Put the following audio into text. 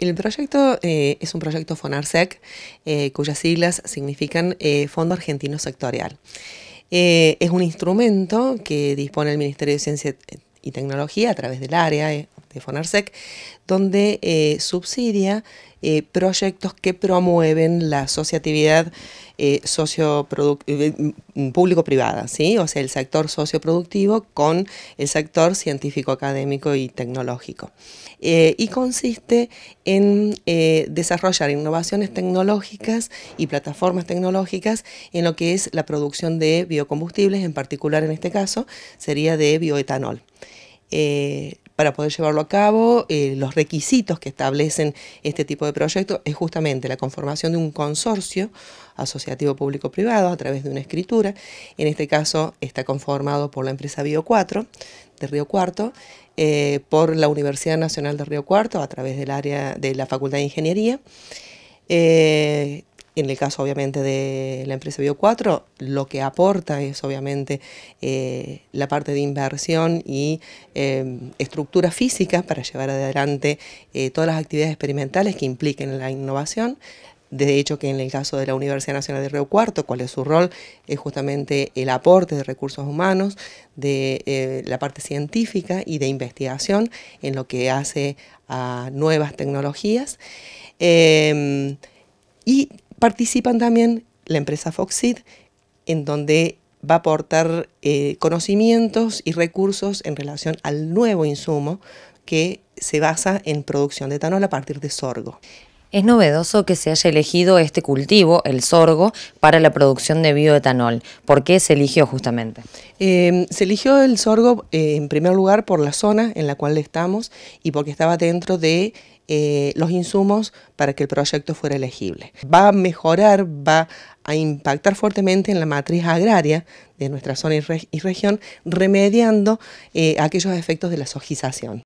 El proyecto eh, es un proyecto FONARSEC, eh, cuyas siglas significan eh, Fondo Argentino Sectorial. es un instrumento que dispone el Ministerio de Ciencia y Tecnología a través del área de Fonarsec, donde eh, subsidia eh, proyectos que promueven la asociatividad eh, eh mm, mm, público-privada, ¿sí? o sea, el sector socioproductivo con el sector científico-académico y tecnológico. y consiste en desarrollar innovaciones tecnológicas y plataformas tecnológicas en lo que es la producción de biocombustibles, en particular en este caso sería de bioetanol para poder llevarlo a cabo, eh, los requisitos que establecen este tipo de proyectos es justamente la conformación de un consorcio asociativo público-privado a través de una escritura. En este caso está conformado por la empresa Bio 4 de Río Cuarto, eh, por la Universidad Nacional de Río Cuarto a través del área de la Facultad de Ingeniería. Eh, en el caso obviamente de la empresa Bio4, lo que aporta es obviamente eh, la parte de inversión y eh, estructura física para llevar adelante eh, todas las actividades experimentales que impliquen la innovación. De hecho, que en el caso de la Universidad Nacional de Río Cuarto, cuál es su rol, es justamente el aporte de recursos humanos, de eh, la parte científica y de investigación en lo que hace a nuevas tecnologías. Eh, y participan también la empresa Foxit, en donde va a aportar eh, conocimientos y recursos en relación al nuevo insumo que se basa en producción de etanol a partir de sorgo. Es novedoso que se haya elegido este cultivo, el sorgo, para la producción de bioetanol. ¿Por qué se eligió justamente? Em, se eligió el sorgo eh, en primer lugar por la zona en la cual estamos y porque estaba dentro de eh, los insumos para que el proyecto fuera elegible. Va a mejorar, va a impactar fuertemente en la matriz agraria de nuestra zona y, región, remediando eh, aquellos efectos de la sojización.